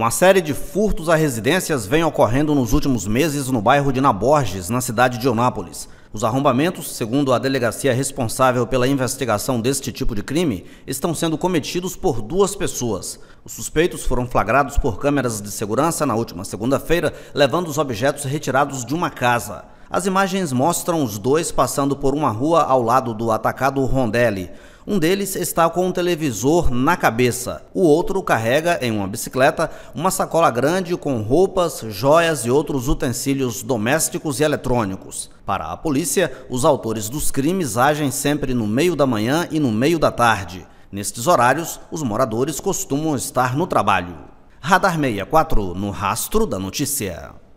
Uma série de furtos a residências vem ocorrendo nos últimos meses no bairro de Naborges, na cidade de Onápolis. Os arrombamentos, segundo a delegacia responsável pela investigação deste tipo de crime, estão sendo cometidos por duas pessoas. Os suspeitos foram flagrados por câmeras de segurança na última segunda-feira, levando os objetos retirados de uma casa. As imagens mostram os dois passando por uma rua ao lado do atacado Rondelli. Um deles está com um televisor na cabeça. O outro carrega em uma bicicleta uma sacola grande com roupas, joias e outros utensílios domésticos e eletrônicos. Para a polícia, os autores dos crimes agem sempre no meio da manhã e no meio da tarde. Nestes horários, os moradores costumam estar no trabalho. Radar 64, no rastro da notícia.